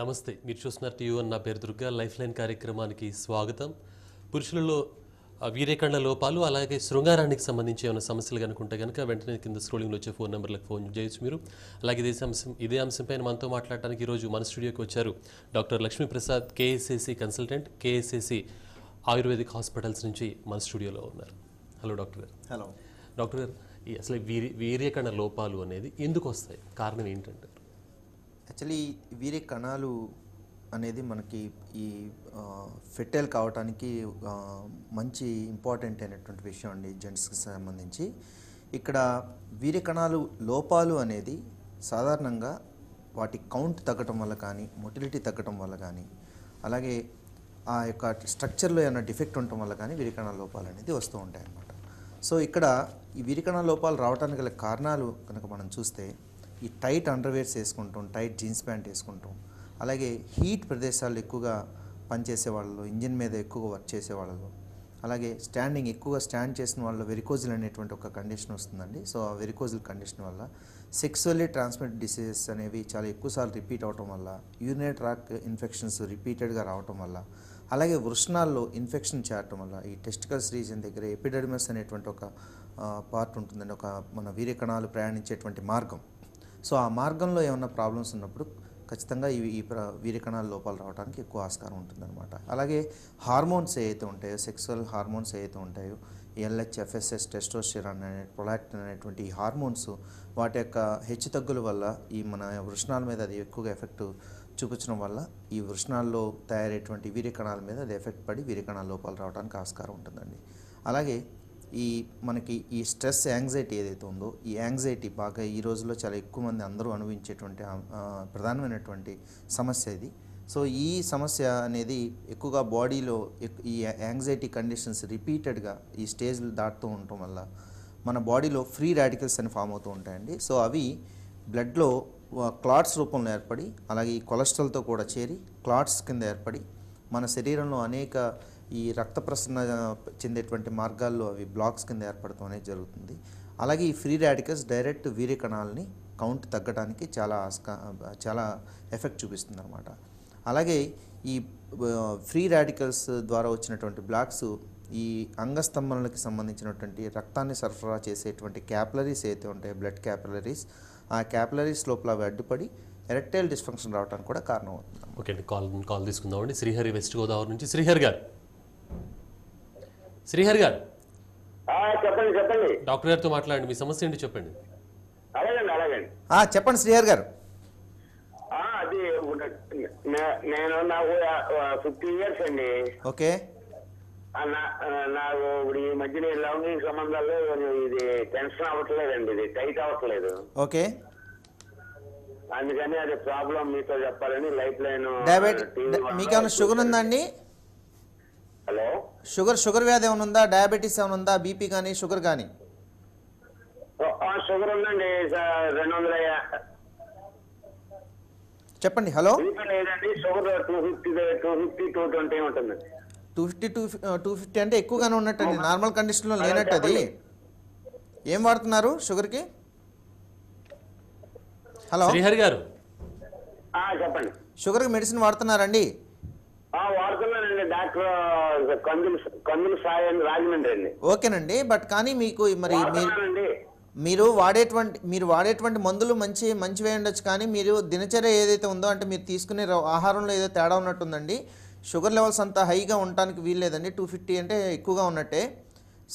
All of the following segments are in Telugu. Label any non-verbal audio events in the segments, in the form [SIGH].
నమస్తే మీరు చూస్తున్నారు టీవీ నా పేరు దుర్గా లైఫ్ లైన్ కార్యక్రమానికి స్వాగతం పురుషులలో వీరేకండ లోపాలు అలాగే శృంగారానికి సంబంధించి ఏమైనా సమస్యలు కనుకుంటే కనుక వెంటనే కింద స్క్రోలింగ్లో వచ్చే ఫోన్ నెంబర్లకు ఫోన్ చేయొచ్చు మీరు అలాగే ఇదే అంశం ఇదే అంశంపైన మనతో మాట్లాడడానికి ఈరోజు మన స్టూడియోకి వచ్చారు doctor Lakshmiprasad KSAC consultant KSAC ayurvedic hospitals నుంచి మన స్టూడియోలో ఉన్నారు హలో డాక్టర్ గారు హలో డాక్టర్ గారు అసలు వీరి వీర్యకణ లోపాలు అనేది ఎందుకు వస్తాయి కారణం ఏంటంటే యాక్చువల్లీ వీరి కణాలు అనేది మనకి ఈ ఫిటైల్ కావటానికి మంచి ఇంపార్టెంట్ అయినటువంటి విషయం అండి జెంట్స్కి సంబంధించి ఇక్కడ వీరి కణాలు లోపాలు అనేది సాధారణంగా వాటి కౌంట్ తగ్గటం వల్ల కానీ మొటిలిటీ తగ్గటం వల్ల కానీ అలాగే ఆ యొక్క స్ట్రక్చర్లో ఏమైనా డిఫెక్ట్ ఉండటం వల్ల కానీ విరికణ లోపాలు అనేది వస్తూ ఉంటాయి అన్నమాట సో ఇక్కడ ఈ విరికణ లోపాలు రావడానికి గల కారణాలు కనుక మనం చూస్తే ఈ టైట్ అండర్వేర్స్ వేసుకుంటాం టైట్ జీన్స్ ప్యాంట్ వేసుకుంటాం అలాగే హీట్ ప్రదేశాలు ఎక్కువగా పనిచేసే వాళ్ళు ఇంజిన్ మీద ఎక్కువగా వర్క్ చేసే వాళ్ళు అలాగే స్టాండింగ్ ఎక్కువగా స్టాండ్ చేసిన వాళ్ళు వెరికోజులు అనేటువంటి ఒక కండిషన్ వస్తుందండి సో ఆ వెరికోజుల్ కండిషన్ వల్ల సెక్సువల్లీ ట్రాన్స్మిట్ డిసీజెస్ అనేవి చాలా ఎక్కువసార్లు రిపీట్ అవటం వల్ల యూరినరీ ట్రాక్ ఇన్ఫెక్షన్స్ రిపీటెడ్గా రావటం వల్ల అలాగే వృషణాల్లో ఇన్ఫెక్షన్ చేరటం వల్ల ఈ టెస్టికల్స్ రీజన్ దగ్గర ఎపిడెడమస్ అనేటువంటి ఒక పార్ట్ ఉంటుందండి ఒక మన వీరకణాలు ప్రయాణించేటువంటి మార్గం సో ఆ మార్గంలో ఏమైనా ప్రాబ్లమ్స్ ఉన్నప్పుడు ఖచ్చితంగా ఇవి ఈ వీరకణాల లోపాలు రావడానికి ఎక్కువ ఆస్కారం ఉంటుందన్నమాట అలాగే హార్మోన్స్ ఏవైతే ఉంటాయో సెక్సువల్ హార్మోన్స్ ఏవైతే ఉంటాయో ఎల్హెచ్ ఎఫ్ఎస్ఎస్ టెస్టోస్టిరాన్ అనే ప్రొలాక్టిన్ అనేటువంటి ఈ హార్మోన్స్ వాటి యొక్క హెచ్చుతగ్గుల వల్ల ఈ మన వృషణాల మీద అది ఎక్కువగా ఎఫెక్ట్ చూపించడం వల్ల ఈ వృషణాల్లో తయారయ్యేటువంటి వీర్యకణాల మీద అది ఎఫెక్ట్ పడి వీర్యకణాల లోపాలు రావడానికి ఆస్కారం ఉంటుందండి అలాగే ఈ మనకి ఈ స్ట్రెస్ యాంగ్జైటీ ఏదైతే ఉందో ఈ యాంగ్జైటీ బాగా ఈ రోజుల్లో చాలా ఎక్కువ మంది అందరూ అనుభవించేటువంటి ప్రధానమైనటువంటి సమస్య ఇది సో ఈ సమస్య అనేది ఎక్కువగా బాడీలో ఈ యాంగ్జైటీ కండిషన్స్ రిపీటెడ్గా ఈ స్టేజ్లు దాటుతూ ఉండటం వల్ల మన బాడీలో ఫ్రీ రాడికల్స్ అని ఫామ్ అవుతూ ఉంటాయండి సో అవి బ్లడ్లో క్లాట్స్ రూపంలో ఏర్పడి అలాగే ఈ కొలెస్ట్రాల్తో కూడా చేరి క్లాట్స్ కింద ఏర్పడి మన శరీరంలో అనేక ఈ రక్త ప్రసరణ చెందేటువంటి మార్గాల్లో అవి బ్లాక్స్ కింద ఏర్పడటం అనేది జరుగుతుంది అలాగే ఈ ఫ్రీ రాడికల్స్ డైరెక్ట్ వీర్య కణాలని కౌంట్ తగ్గడానికి చాలా చాలా ఎఫెక్ట్ చూపిస్తుంది అనమాట అలాగే ఈ ఫ్రీ రాడికల్స్ ద్వారా వచ్చినటువంటి బ్లాక్స్ ఈ అంగస్తంభనలకు సంబంధించినటువంటి రక్తాన్ని సరఫరా చేసేటువంటి క్యాపిలరీస్ అయితే ఉంటాయి బ్లడ్ క్యాపిలరీస్ ఆ క్యాపిలరీస్ లోపల అవి అడ్డుపడి ఎరెక్టైల్ డిస్ఫంక్షన్ రావడానికి కూడా కారణం అవుతుంది ఓకే అండి కాల్ కాల్ తీసుకుందామండి శ్రీహరి వెస్ట్ గోదావరి నుంచి శ్రీహరి గారు శ్రీహరి గారు చెప్పండి చెప్పండి డాక్టర్ గారితో మాట్లాడండి మీ సమస్య ఏంటి చెప్పండి చెప్పండి శ్రీహరి గారు అది నేను నాకు ఫిఫ్టీ ఇయర్స్ అండి ఓకే నాకు ఇప్పుడు ఈ మధ్యన లౌకిక సంబంధాల్లో ఇది టెన్షన్ అవ్వట్లేదండి ఇది టైట్ అవ్వట్లేదు ఓకే అందుకని అది ప్రాబ్లం మీతో చెప్పాలని లైఫ్ లైన్ మీకేమైనా షుగర్ ఉందండి హలో షుగర్ షుగర్ వ్యాధి ఏమైనా ఉందా డయాబెటీస్ ఏమైనా ఉందా బీపీ కానీ షుగర్ కానీ షుగర్ ఉందండి రెండు వందల చెప్పండి hello two fifty two fifty two fifty అంటే ఎక్కువగానే ఉన్నట్టండి నార్మల్ కండిషన్లో లేనట్టు అది ఏం వాడుతున్నారు షుగర్కి హలో హరి గారు చెప్పండి షుగర్కి మెడిసిన్ వాడుతున్నారండి ఓకేనండి బట్ కానీ మీకు మరి మీరు మీరు వాడేటువంటి మీరు వాడేటువంటి మందులు మంచి మంచివే ఉండొచ్చు కానీ మీరు దినచర్య ఏదైతే ఉందో అంటే మీరు తీసుకునే ఆహారంలో ఏదో తేడా ఉన్నట్టుందండి షుగర్ లెవెల్స్ అంతా హైగా ఉండటానికి వీల్లేదండి టూ ఫిఫ్టీ అంటే ఎక్కువగా ఉన్నట్టే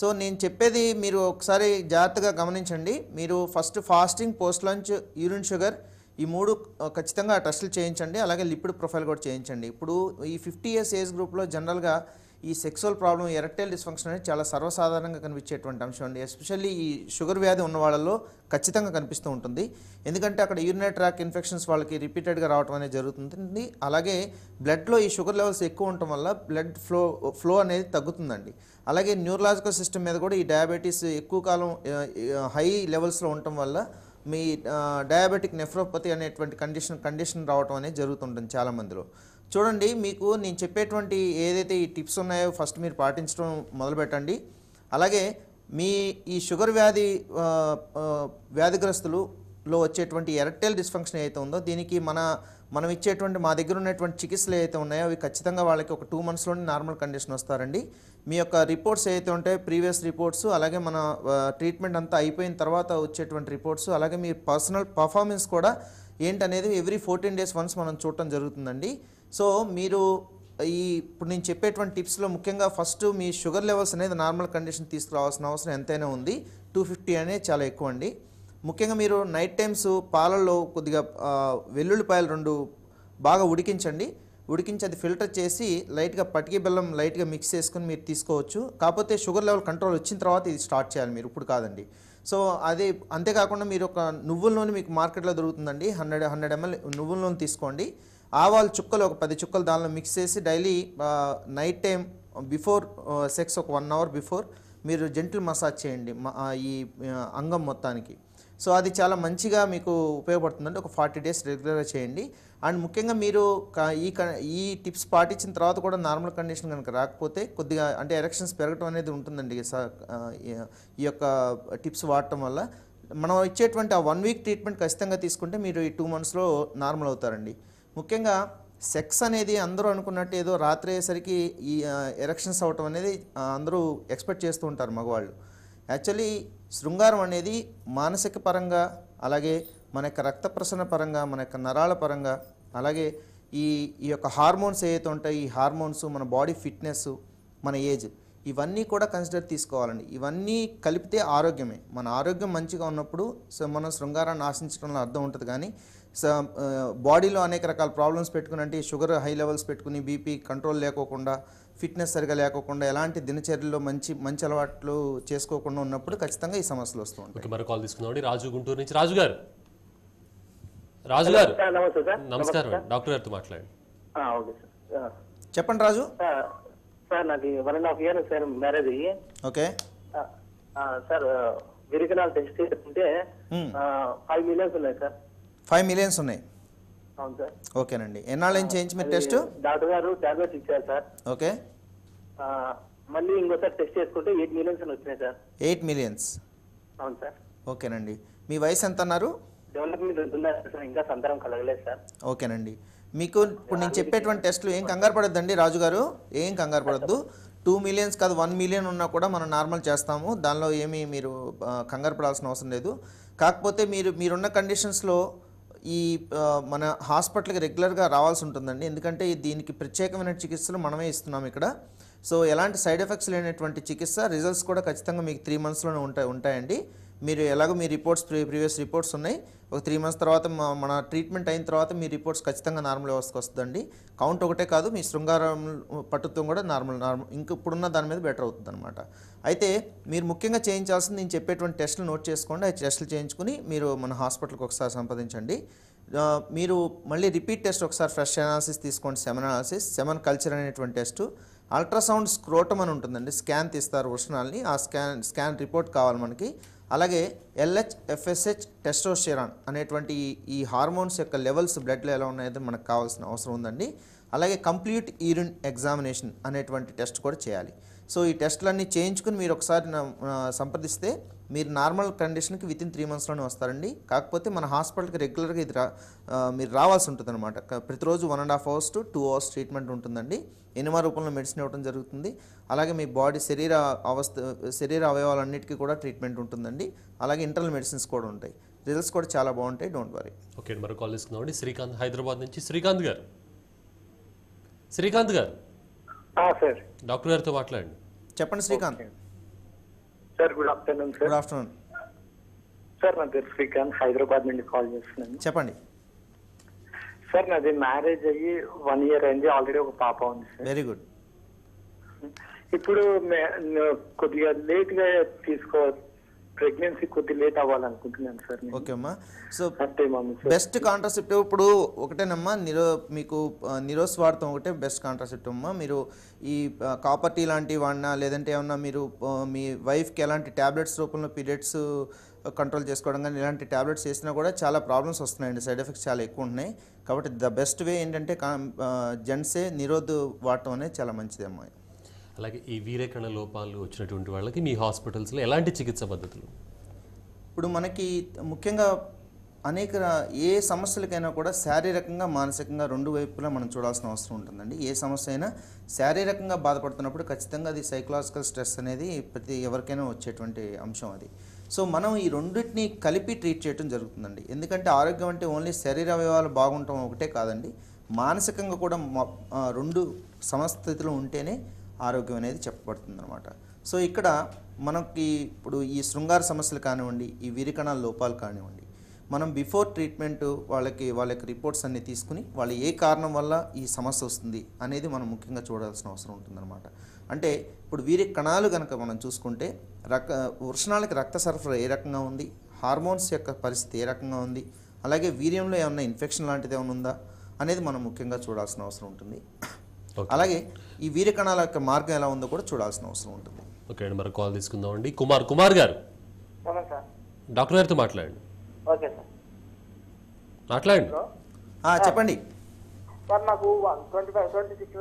సో నేను చెప్పేది మీరు ఒకసారి జాగ్రత్తగా గమనించండి మీరు first fasting post lunch urine sugar ఈ మూడు ఖచ్చితంగా టెస్టులు చేయించండి అలాగే లిపిడ్ ప్రొఫైల్ కూడా చేయించండి ఇప్పుడు ఈ ఫిఫ్టీ ఇయర్స్ ఏజ్ గ్రూప్లో జనరల్గా ఈ సెక్సువల్ ప్రాబ్లం ఎరక్టైల్ డిస్ఫంక్షన్ అనేది చాలా సర్వసాధారణంగా కనిపించేటువంటి అంశం అండి ఎస్పెషల్లీ ఈ షుగర్ వ్యాధి ఉన్న వాళ్ళలో ఖచ్చితంగా కనిపిస్తూ ఉంటుంది ఎందుకంటే అక్కడ యూరినరీ ట్రాక్ ఇన్ఫెక్షన్స్ వాళ్ళకి రిపీటెడ్గా రావడం అనేది జరుగుతుంది అలాగే బ్లడ్లో ఈ షుగర్ లెవెల్స్ ఎక్కువ ఉండటం వల్ల బ్లడ్ ఫ్లో ఫ్లో అనేది తగ్గుతుందండి అలాగే న్యూరలాజికల్ సిస్టమ్ మీద కూడా ఈ డయాబెటీస్ ఎక్కువ కాలం హై లెవెల్స్లో ఉండటం వల్ల మీ డయాబెటిక్ నెఫ్రోపతి అనేటువంటి కండిషన్ కండిషన్ రావటం అనేది జరుగుతుంటుంది చాలామందిలో చూడండి మీకు నేను చెప్పేటువంటి ఏదైతే ఈ టిప్స్ ఉన్నాయో ఫస్ట్ మీరు పాటించడం మొదలుపెట్టండి అలాగే మీ ఈ షుగర్ వ్యాధి లో వచ్చేటువంటి ఎరక్టైల్ డిస్ఫంక్షన్ ఏదైతే ఉందో దీనికి మన మనం ఇచ్చేటువంటి మా దగ్గర ఉన్నటువంటి చికిత్సలు ఏవైతే ఉన్నాయో అవి ఖచ్చితంగా వాళ్ళకి ఒక టూ మంత్స్లోనే నార్మల్ కండిషన్ వస్తారండి మీ యొక్క రిపోర్ట్స్ ఏవైతే ఉంటే ప్రీవియస్ రిపోర్ట్స్ అలాగే మన ట్రీట్మెంట్ అంతా అయిపోయిన తర్వాత వచ్చేటువంటి రిపోర్ట్స్ అలాగే మీ పర్సనల్ పర్ఫార్మెన్స్ కూడా ఏంటనేది ఎవ్రీ ఫోర్టీన్ డేస్ వన్స్ మనం చూడటం జరుగుతుందండి సో మీరు ఈ ఇప్పుడు నేను చెప్పేటువంటి టిప్స్లో ముఖ్యంగా ఫస్ట్ మీ షుగర్ లెవెల్స్ అనేది నార్మల్ కండిషన్ తీసుకురావాల్సిన అవసరం ఎంతైనా ఉంది టూ ఫిఫ్టీ అనేది చాలా ఎక్కువ అండి ముఖ్యంగా మీరు నైట్ టైమ్స్ పాలల్లో కొద్దిగా వెల్లుల్లిపాయలు రెండు బాగా ఉడికించండి ఉడికించి అది ఫిల్టర్ చేసి లైట్గా పటికి బెల్లం లైట్గా మిక్స్ చేసుకుని మీరు తీసుకోవచ్చు కాకపోతే షుగర్ లెవెల్ కంట్రోల్ వచ్చిన తర్వాత ఇది స్టార్ట్ చేయాలి మీరు ఇప్పుడు కాదండి సో అదే అంతేకాకుండా మీరు ఒక నువ్వుల నూనె మీకు మార్కెట్లో దొరుకుతుందండి హండ్రెడ్ హండ్రెడ్ ఎంఎల్ నువ్వుల నూనె తీసుకోండి ఆవాలు చుక్కలు ఒక పది చుక్కలు దానిలో మిక్స్ చేసి daily night time before sex ఒక వన్ అవర్ బిఫోర్ మీరు జెంటిల్ మసాజ్ చేయండి ఈ అంగం మొత్తానికి సో అది చాలా మంచిగా మీకు ఉపయోగపడుతుందండి ఒక ఫార్టీ డేస్ రెగ్యులర్గా చేయండి అండ్ ముఖ్యంగా మీరు ఈ ఈ టిప్స్ పాటించిన తర్వాత కూడా నార్మల్ కండిషన్ కనుక రాకపోతే కొద్దిగా అంటే ఎరెక్షన్స్ పెరగటం అనేది ఉంటుందండి ఈ యొక్క టిప్స్ వాడటం వల్ల మనం ఇచ్చేటువంటి ఆ వన్ వీక్ ట్రీట్మెంట్ ఖచ్చితంగా తీసుకుంటే మీరు ఈ టూ మంత్స్లో నార్మల్ అవుతారండి ముఖ్యంగా సెక్స్ అనేది అందరూ అనుకున్నట్టు ఏదో రాత్రి అయ్యేసరికి ఈ ఎరక్షన్స్ అవ్వటం అనేది అందరూ ఎక్స్పెక్ట్ చేస్తూ ఉంటారు మగవాళ్ళు యాక్చువల్లీ శృంగారం అనేది మానసిక పరంగా అలాగే మన యొక్క రక్త ప్రసరణ పరంగా మన యొక్క నరాల పరంగా అలాగే ఈ ఈ యొక్క హార్మోన్స్ ఏవైతే ఉంటాయి ఈ హార్మోన్స్ మన బాడీ ఫిట్నెస్ మన ఏజ్ ఇవన్నీ కూడా కన్సిడర్ తీసుకోవాలండి ఇవన్నీ కలిపితే ఆరోగ్యమే మన ఆరోగ్యం మంచిగా ఉన్నప్పుడు సో మనం శృంగారాన్ని ఆశించడంలో అర్థం ఉంటుంది కానీ బాడీలో అనేక రకాల ప్రాబ్లమ్స్ పెట్టుకుని అంటే షుగర్ హై లెవెల్స్ పెట్టుకుని బీపీ కంట్రోల్ లేకోకుండా ఫిట్నెస్ సరిగా లేకోకుండా ఎలాంటి దినచర్యలో మంచి మంచి అలవాట్లు చేసుకోకుండా ఉన్నప్పుడు ఖచ్చితంగా ఈ సమస్యలు వస్తూ ఉంటాయి కాల్ తీసుకున్నాం రాజు గుంటూరు నుంచి రాజు గారు రాజు గారు నమస్కారం డాక్టర్ గారితో మాట్లాడండి చెప్పండి రాజు సార్ నాకు one and half year sir marriage అయ్యి ఓకే సార్ విరికనాలు టెస్ట్ చేసుకుంటే ఫైవ్ మిలియన్స్ ఉన్నాయి సార్ ఫైవ్ మిలియన్స్ ఉన్నాయి అవును సార్ ఓకేనండి ఎన్నాళ్ళ నుంచి చేయించి మీరు టెస్ట్ డాక్టర్ గారు టాబ్లెట్స్ ఇచ్చారు సార్ ఓకే మళ్ళీ ఇంకోసారి టెస్ట్ చేసుకుంటే ఎయిట్ మిలియన్స్ వచ్చినాయి సార్ ఎయిట్ మిలియన్స్ అవును సార్ ఓకేనండి మీ వయసు ఎంత అన్నారు ఓకేనండి మీకు ఇప్పుడు నేను చెప్పేటువంటి టెస్ట్లు ఏం కంగారు పడొద్దండి రాజు గారు ఏం కంగారు పడద్దు టూ మిలియన్స్ కాదు వన్ మిలియన్ ఉన్నా కూడా మనం నార్మల్ చేస్తాము దానిలో ఏమీ మీరు కంగారు పడాల్సిన అవసరం లేదు కాకపోతే మీరు మీరున్న కండిషన్స్లో ఈ మన హాస్పిటల్కి రెగ్యులర్గా రావాల్సి ఉంటుందండి ఎందుకంటే దీనికి ప్రత్యేకమైన చికిత్సలు మనమే ఇస్తున్నాం ఇక్కడ సో ఎలాంటి సైడ్ ఎఫెక్ట్స్ లేనటువంటి చికిత్స రిజల్ట్స్ కూడా ఖచ్చితంగా మీకు త్రీ మంత్స్లోనే ఉంటాయి ఉంటాయండి మీరు ఎలాగో మీ రిపోర్ట్స్ ప్రీవియస్ రిపోర్ట్స్ ఉన్నాయి ఒక త్రీ మంత్స్ తర్వాత మన ట్రీట్మెంట్ అయిన తర్వాత మీ రిపోర్ట్స్ ఖచ్చితంగా నార్మల్ వ్యవస్థకు వస్తుందండి కౌంట్ ఒకటే కాదు మీ శృంగారం పట్టుత్వం కూడా నార్మల్ నార్మల్ ఇంక ఇప్పుడున్న దాని మీద బెటర్ అవుతుంది అనమాట అయితే మీరు ముఖ్యంగా చేయించాల్సింది నేను చెప్పేటువంటి టెస్టులు నోట్ చేసుకోండి ఆ టెస్టులు చేయించుకుని మీరు మన హాస్పిటల్కి ఒకసారి సంప్రదించండి మీరు మళ్ళీ రిపీట్ టెస్ట్ ఒకసారి ఫ్రెష్ అనాలిసిస్ తీసుకోండి సెమన్ అనాలిసిస్ సెమన్ కల్చర్ అనేటువంటి టెస్టు అల్ట్రాసౌండ్ స్క్రోటం అని ఉంటుందండి స్కాన్ తీస్తారు వృషణాలని ఆ స్కాన్ స్కాన్ రిపోర్ట్ కావాలి మనకి అలాగే ఎల్హెచ్ ఎఫ్ఎస్హెచ్ టెస్టోస్టెరాన్ అనేటువంటి ఈ హార్మోన్స్ యొక్క లెవెల్స్ బ్లడ్లో ఎలా ఉన్నాయో మనకు కావాల్సిన అవసరం ఉందండి అలాగే కంప్లీట్ యూరిన్ ఎగ్జామినేషన్ అనేటువంటి టెస్ట్ కూడా చేయాలి సో ఈ టెస్ట్లన్నీ చేయించుకుని మీరు ఒకసారి సంప్రదిస్తే మీరు నార్మల్ కండిషన్కి వితిన్ త్రీ మంత్స్లోనే వస్తారండి కాకపోతే మన హాస్పిటల్కి రెగ్యులర్గా ఇది రా మీరు రావాల్సి ఉంటుంది అనమాట ప్రతిరోజు one and half hours to two hours treatment ఉంటుందండి ఎనిమా రూపంలో మెడిసిన్ ఇవ్వడం జరుగుతుంది అలాగే మీ బాడీ శరీర అవస్థ శరీర అవయవాలన్నిటికీ కూడా ట్రీట్మెంట్ ఉంటుందండి అలాగే ఇంటర్నల్ మెడిసిన్స్ కూడా ఉంటాయి రిజల్ట్స్ కూడా చాలా బాగుంటాయి డోంట్ వరీ ఓకే మరి కాల్ తీసుకుందామండి శ్రీకాంత్ హైదరాబాద్ నుంచి శ్రీకాంత్ గారు శ్రీకాంత్ గారు డాక్టర్ గారితో మాట్లాడండి చెప్పండి Srikanth sir good afternoon sir good afternoon sir నా పేరు శ్రీకాంత్ హైదరాబాద్ నుండి కాల్ చేస్తున్నాను చెప్పండి సార్ నాది మ్యారేజ్ అయ్యి వన్ ఇయర్ అయింది ఆల్రెడీ ఒక పాప ఉంది సార్ వెరీ గుడ్ ఇప్పుడు కొద్దిగా లేట్ గా తీసుకోవచ్చు ప్రెగ్నెన్సీ కొద్ది లేట్ అవ్వాలనుకుంటున్నాను సార్ ఓకే అమ్మా సో బెస్ట్ కాంట్రాసెప్టివ్ ఇప్పుడు ఒకటేనమ్మా నిరో మీకు నిరోస్ వాడతాం ఒకటే బెస్ట్ కాంట్రాసెప్టివ్ అమ్మా మీరు ఈ కాపర్టీ లాంటి లాంటివి వాడినా లేదంటే ఏమన్నా మీరు మీ వైఫ్కి ఎలాంటి ట్యాబ్లెట్స్ రూపంలో పీరియడ్స్ కంట్రోల్ చేసుకోవడం కానీ ఇలాంటి ట్యాబ్లెట్స్ వేసినా కూడా చాలా ప్రాబ్లమ్స్ వస్తున్నాయండి సైడ్ ఎఫెక్ట్స్ చాలా ఎక్కువ ఉన్నాయి కాబట్టి ద బెస్ట్ వే ఏంటంటే జెంట్సే నిరోధ వాడటం అనేది చాలా మంచిది అమ్మాయి అలాగే ఈ వీరకణ లోపాలు వచ్చినటువంటి వాళ్ళకి మీ హాస్పిటల్స్లో ఎలాంటి చికిత్స పద్ధతులు ఇప్పుడు మనకి ముఖ్యంగా అనేక ఏ సమస్యలకైనా కూడా శారీరకంగా మానసికంగా రెండు వైపులా మనం చూడాల్సిన అవసరం ఉంటుందండి ఏ సమస్య అయినా శారీరకంగా బాధపడుతున్నప్పుడు ఖచ్చితంగా అది సైకలాజికల్ స్ట్రెస్ అనేది ప్రతి ఎవరికైనా వచ్చేటువంటి అంశం అది సో మనం ఈ రెండింటిని కలిపి ట్రీట్ చేయడం జరుగుతుందండి ఎందుకంటే ఆరోగ్యం అంటే ఓన్లీ శరీర అవయవాలు బాగుంటాం ఒకటే కాదండి మానసికంగా కూడా రెండు సమస్థితులు ఉంటేనే ఆరోగ్యం అనేది చెప్పబడుతుంది అనమాట సో ఇక్కడ మనకి ఇప్పుడు ఈ శృంగార సమస్యలు కానివ్వండి ఈ విరికణాల లోపాలు కానివ్వండి మనం బిఫోర్ ట్రీట్మెంట్ వాళ్ళకి వాళ్ళకి రిపోర్ట్స్ అన్ని తీసుకుని వాళ్ళు ఏ కారణం వల్ల ఈ సమస్య వస్తుంది అనేది మనం ముఖ్యంగా చూడాల్సిన అవసరం ఉంటుందన్నమాట అంటే ఇప్పుడు వీరి కణాలు కనుక మనం చూసుకుంటే రక్త వృషణాలకి రక్త సరఫరా ఏ రకంగా ఉంది హార్మోన్స్ యొక్క పరిస్థితి ఏ రకంగా ఉంది అలాగే వీర్యంలో ఏమైనా ఇన్ఫెక్షన్ లాంటిది ఏమైనా ఉందా అనేది మనం ముఖ్యంగా చూడాల్సిన అవసరం ఉంటుంది అలాగే ఈ కణాల యొక్క మార్గం ఎలా ఉందో కూడా చూడాల్సిన అవసరం ఉంటుంది ఓకే అండి మరి కాల్ తీసుకుందాం అండి కుమార్ కుమార్ గారు డాక్టర్ గారితో మాట్లాడండి ఓకే సార్ మాట్లాడండి చెప్పండి సార్ నాకు ట్వంటీ ఫైవ్ ట్వంటీ సిక్స్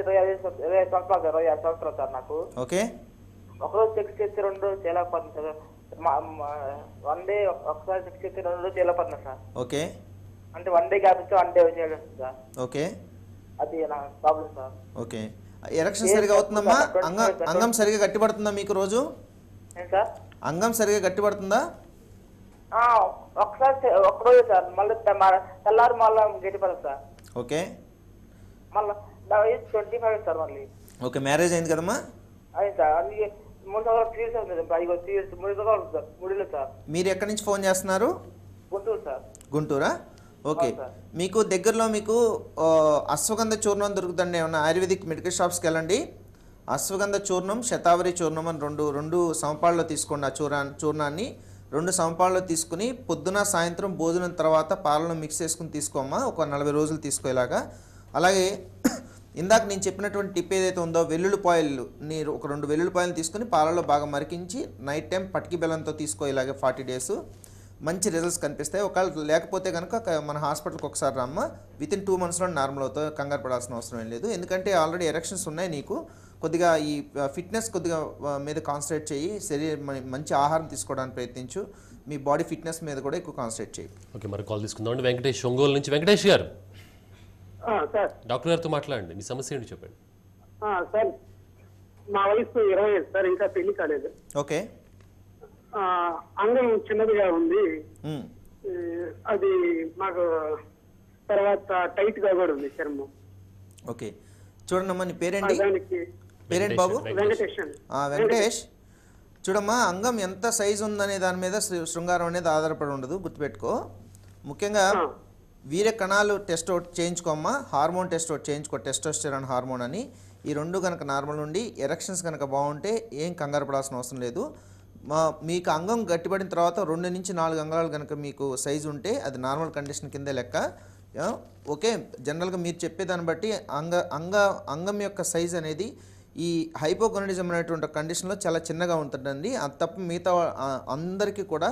ఇరవై ఇరవై సంవత్సరాలు ఇరవై ఐదు సంవత్సరాలు సార్ నాకు ఓకే ఒకరోజు చెక్ చేస్తే రెండు రోజు చేయలేకపోతుంది సార్ వన్ డే ఒకసారి చెక్ చేస్తే రెండు రోజు చేయలేకపోతున్నా సార్ ఓకే అంటే వన్ డే గ్యాప్ ఇస్తే వన్ డే చేయలేదు సార్ ఓకే అది ప్రాబ్లం సార్ ఓకే ఎరక్షన్ సరిగా అవుతుందమ్మా అంగం సరిగా గట్టిపడుతుందా మీకు రోజు సార్ అంగం సరిగా గట్టిపడుతుందా ఒకసారి సార్ మళ్ళీ తెల్లారు సార్ ఓకే ఫైవ్ సార్ మళ్ళీ ఓకే మ్యారేజ్ అయింది కదమ్మా మూడు అవుతుంది మూడు సార్ మూడు సార్ మీరు ఎక్కడి నుంచి ఫోన్ చేస్తున్నారు గుంటూరు సార్ గుంటూరా ఓకే మీకు దగ్గరలో మీకు అశ్వగంధ చూర్ణం దొరుకుతుందండి ఏమన్నా ఆయుర్వేదిక్ మెడికల్ షాప్స్కి వెళ్ళండి అశ్వగంధ చూర్ణం శతావరి చూర్ణం అని రెండు రెండు సమపాళ్ళలో తీసుకోండి ఆ చూరా చూర్ణాన్ని రెండు సమపాళ్ళలో తీసుకుని పొద్దున సాయంత్రం భోజనం తర్వాత పాలలో మిక్స్ చేసుకుని తీసుకోమ్మా ఒక నలభై రోజులు తీసుకోలాగా అలాగే [CLEARS THROAT] ఇందాక నేను చెప్పినటువంటి టిప్ ఏదైతే ఉందో వెల్లుల్లి పాయిల్లు నీరు ఒక రెండు వెల్లుల్లి వెల్లుల్లిపాయలు తీసుకుని పాలలో బాగా మరికించి నైట్ టైం పటికి బెల్లంతో తీసుకో ఇలాగే ఫార్టీ డేసు మంచి రిజల్ట్స్ కనిపిస్తాయి ఒకవేళ లేకపోతే కనుక మన హాస్పిటల్కి ఒకసారి రమ్మ విత్ ఇన్ టూ మంత్స్లో నార్మల్ అవుతుంది కంగారు పడాల్సిన అవసరం ఏం లేదు ఎందుకంటే ఆల్రెడీ ఎరక్షన్స్ ఉన్నాయి నీకు కొద్దిగా ఈ ఫిట్నెస్ కొద్దిగా మీద కాన్సన్ట్రేట్ చేయి శరీరం మంచి ఆహారం తీసుకోవడానికి ప్రయత్నించు మీ బాడీ ఫిట్నెస్ మీద కూడా ఎక్కువ కాన్సన్ట్రేట్ చేయి ఓకే మరి కాల్ తీసుకుందామండి వెంకటేష్ ఒంగోలు నుంచి వెంకటేష్ గారు డాక్టర్ గారితో మాట్లాడండి మీ సమస్య ఏంటి చెప్పండి సార్ మా వయసు ఇరవై సార్ ఇంకా పెళ్లి కాలేదు ఓకే అంగం చిన్నదిగా ఉంది అది మాకు తర్వాత టైట్ గా కూడా ఉంది చర్మం ఓకే చూడండమ్మా నీ పేరేంటి పేరేంటి బాబు వెంకటేష్ చూడమ్మా అంగం ఎంత సైజు ఉందనే దాని మీద శృంగారం అనేది ఆధారపడి ఉండదు గుర్తుపెట్టుకో ముఖ్యంగా వీర కణాలు టెస్ట్ ఒకటి చేయించుకోమ్మా హార్మోన్ టెస్ట్ ఒకటి చేయించుకో టెస్టోస్టెరాన్ హార్మోన్ అని ఈ రెండు కనుక నార్మల్ ఉండి ఎరక్షన్స్ కనుక బాగుంటే ఏం కంగారు పడాల్సిన అవసరం లేదు మా మీకు అంగం గట్టిపడిన తర్వాత రెండు నుంచి నాలుగు అంగాలు కనుక మీకు సైజు ఉంటే అది నార్మల్ కండిషన్ కింద లెక్క ఓకే జనరల్గా మీరు చెప్పేదాన్ని బట్టి అంగ అంగ అంగం యొక్క సైజ్ అనేది ఈ హైపోకొనిజం అనేటువంటి కండిషన్లో చాలా చిన్నగా ఉంటుందండి అది తప్ప మిగతా అందరికీ కూడా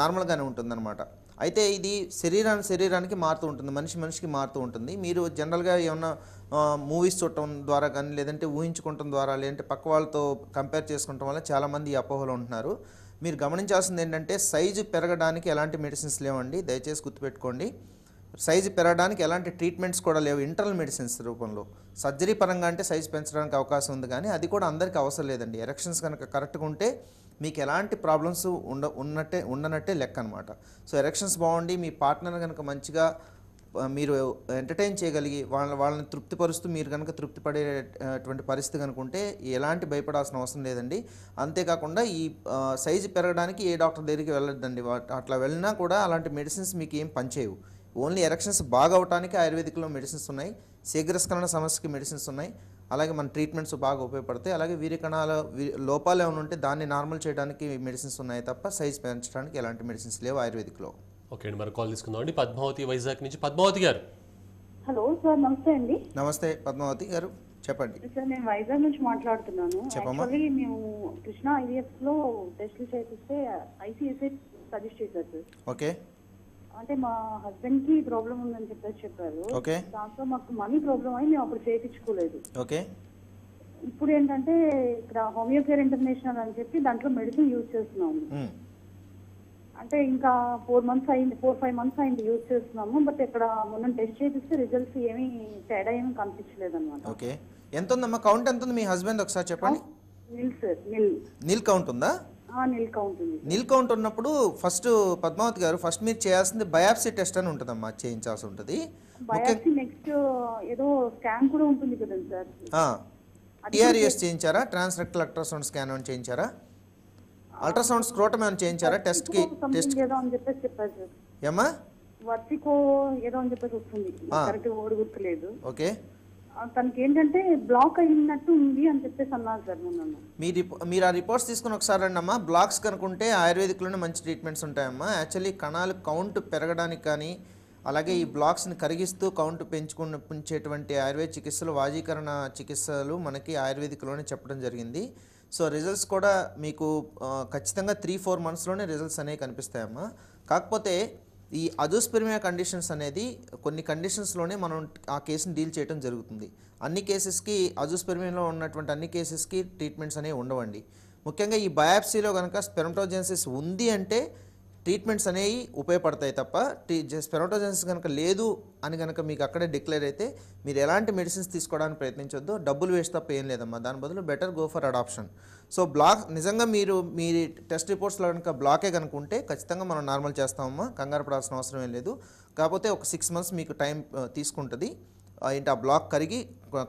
నార్మల్గానే ఉంటుందన్నమాట అయితే ఇది శరీరాన్ని శరీరానికి మారుతూ ఉంటుంది మనిషి మనిషికి మారుతూ ఉంటుంది మీరు జనరల్గా ఏమన్నా మూవీస్ చూడటం ద్వారా కానీ లేదంటే ఊహించుకోవటం ద్వారా లేదంటే పక్క వాళ్ళతో కంపేర్ చేసుకోవటం వల్ల చాలామంది ఈ అపోహలు ఉంటున్నారు మీరు గమనించాల్సింది ఏంటంటే సైజు పెరగడానికి ఎలాంటి మెడిసిన్స్ లేవండి దయచేసి గుర్తుపెట్టుకోండి సైజు పెరగడానికి ఎలాంటి ట్రీట్మెంట్స్ కూడా లేవు ఇంటర్నల్ మెడిసిన్స్ రూపంలో సర్జరీ పరంగా అంటే సైజు పెంచడానికి అవకాశం ఉంది కానీ అది కూడా అందరికీ అవసరం లేదండి ఎరక్షన్స్ కనుక కరెక్ట్గా ఉంటే మీకు ఎలాంటి ప్రాబ్లమ్స్ ఉండ ఉన్నట్టే ఉండనట్టే లెక్క అనమాట సో ఎలక్షన్స్ బాగుండి మీ పార్ట్నర్ కనుక మంచిగా మీరు ఎంటర్టైన్ చేయగలిగి వాళ్ళ వాళ్ళని తృప్తిపరుస్తూ మీరు కనుక తృప్తిపడేటువంటి పడేటువంటి పరిస్థితి కనుకుంటే ఎలాంటి భయపడాల్సిన అవసరం లేదండి అంతేకాకుండా ఈ సైజు పెరగడానికి ఏ డాక్టర్ దగ్గరికి వెళ్ళొద్దండి అట్లా వెళ్ళినా కూడా అలాంటి మెడిసిన్స్ మీకు ఏం పనిచేయవు ఓన్లీ ఎరక్షన్స్ బాగా అవటానికి ఆయుర్వేదిక్లో మెడిసిన్స్ ఉన్నాయి శీఘ్రస్కరణ సమస్యకి మెడిసిన్స్ ఉన్నాయి అలాగే మన ట్రీట్మెంట్స్ బాగా ఉపయోగపడతాయి అలాగే వీరి వీరికణాల లోపాలు ఏమైనా ఉంటే దాన్ని నార్మల్ చేయడానికి మెడిసిన్స్ ఉన్నాయి తప్ప సైజ్ పెంచడానికి ఎలాంటి మెడిసిన్స్ లేవు ఆయుర్వేదిక్లో ఓకే అండి మరి కాల్ తీసుకుందాం అండి పద్మావతి వైజాగ్ నుంచి పద్మావతి గారు హలో సార్ నమస్తే అండి నమస్తే పద్మావతి గారు చెప్పండి సార్ నేను వైజాగ్ నుంచి మాట్లాడుతున్నాను యాక్చువల్లీ మేము కృష్ణ ఐవీఎఫ్ లో టెస్ట్లు చేపిస్తే ఐసీఎస్ఐ సజెస్ట్ చేశారు సార్ ఓకే అంటే మా హస్బెండ్ కి ప్రాబ్లం ఉందని చెప్పేసి చెప్పారు దాంతో మాకు మనీ ప్రాబ్లం అయి మేము అప్పుడు చేయించుకోలేదు ఓకే ఇప్పుడు ఏంటంటే ఇక్కడ హోమియో కేర్ ఇంటర్నేషనల్ అని చెప్పి దాంట్లో మెడిసిన్ యూజ్ చేస్తున్నాము అంటే ఇంకా ఫోర్ మంత్స్ అయింది ఫోర్ ఫైవ్ మంత్స్ అయింది యూజ్ చేస్తున్నాము బట్ ఇక్కడ మొన్న టెస్ట్ చేపిస్తే రిజల్ట్స్ ఏమీ తేడా ఏమి కనిపించలేదు అనమాట ఓకే ఎంత ఉందమ్మా కౌంట్ ఎంత ఉంది మీ హస్బెండ్ ఒకసారి చెప్పండి నిల్ సార్ నిల్ నిల్ కౌంట్ ఉందా నిల్ కౌంట్ ఉన్నప్పుడు ఫస్ట్ పద్మావతి గారు ఫస్ట్ మీరు చేయాల్సింది బయాప్సీ టెస్ట్ అని ఉంటుందమ్మా చేయించాల్సి ఉంటుంది నెక్స్ట్ ఏదో స్కాన్ కూడా ఉంటుంది కదండి చేయించారా ట్రాన్స్ రెక్టల్ అల్ట్రాసౌండ్ స్కాన్ ఏమైనా చేయించారా అల్ట్రాసౌండ్ స్క్రోటం ఏమైనా చేయించారా టెస్ట్ కి టెస్ట్ ఏదో అని చెప్పేసి చెప్పారు సార్ ఏమ్మా వర్టికో ఏదో అని చెప్పేసి వస్తుంది కరెక్ట్ ఓడి గుర్తులేదు ఓకే తనకి ఏంటంటే బ్లాక్ అయినట్టు ఉంది అని చెప్పేసి అన్నారు సార్ మీరు మీరు ఆ రిపోర్ట్స్ తీసుకుని ఒకసారి రండి అమ్మా బ్లాక్స్ కనుకుంటే ఆయుర్వేదిక్లోనే మంచి ట్రీట్మెంట్స్ ఉంటాయమ్మా యాక్చువల్లీ కణాలు కౌంట్ పెరగడానికి కానీ అలాగే ఈ బ్లాక్స్ని కరిగిస్తూ కౌంట్ పెంచుకుని పెంచేటువంటి ఆయుర్వేద చికిత్సలు వాజీకరణ చికిత్సలు మనకి ఆయుర్వేదిక్లోనే చెప్పడం జరిగింది సో రిజల్ట్స్ కూడా మీకు ఖచ్చితంగా త్రీ ఫోర్ మంత్స్లోనే రిజల్ట్స్ అనేవి కనిపిస్తాయమ్మా కాకపోతే ఈ అదుస్పెర్మియా కండిషన్స్ అనేది కొన్ని కండిషన్స్లోనే మనం ఆ కేసుని డీల్ చేయడం జరుగుతుంది అన్ని కేసెస్కి అజుస్పెర్మియాలో ఉన్నటువంటి అన్ని కేసెస్కి ట్రీట్మెంట్స్ అనేవి ఉండవండి ముఖ్యంగా ఈ బయాప్సీలో కనుక స్పెరమ్టోజెన్సిస్ ఉంది అంటే ట్రీట్మెంట్స్ అనేవి ఉపయోగపడతాయి తప్ప టీ స్పెరోటోజెన్స్ కనుక లేదు అని కనుక మీకు అక్కడే డిక్లేర్ అయితే మీరు ఎలాంటి మెడిసిన్స్ తీసుకోవడానికి ప్రయత్నించొద్దు డబ్బులు వేస్ట్ తప్ప ఏం లేదమ్మా దాని బదులు better go for adoption so block నిజంగా మీరు మీ టెస్ట్ రిపోర్ట్స్లో కనుక బ్లాకే కనుక ఉంటే ఖచ్చితంగా మనం నార్మల్ చేస్తామమ్మా కంగారు పడాల్సిన అవసరం ఏం లేదు కాకపోతే ఒక సిక్స్ మంత్స్ మీకు టైం తీసుకుంటుంది ఏంటి ఆ బ్లాక్ కరిగి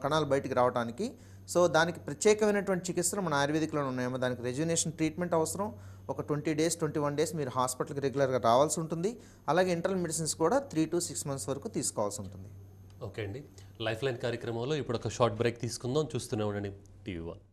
కణాలు బయటికి రావడానికి సో దానికి ప్రత్యేకమైనటువంటి చికిత్సలు మన ఆయుర్వేదిక్లో ఉన్నాయమ్మా దానికి రెజ్యునేషన్ ట్రీట్మెంట్ అవసరం ఒక twenty days twenty one days మీరు హాస్పిటల్కి రెగ్యులర్గా రావాల్సి ఉంటుంది అలాగే ఇంటర్నల్ మెడిసిన్స్ కూడా త్రీ టు సిక్స్ మంత్స్ వరకు తీసుకోవాల్సి ఉంటుంది ఓకే అండి లైఫ్ లైన్ కార్యక్రమంలో ఇప్పుడు ఒక షార్ట్ బ్రేక్ తీసుకుందాం చూస్తూనే ఉండండి టీవీ వన్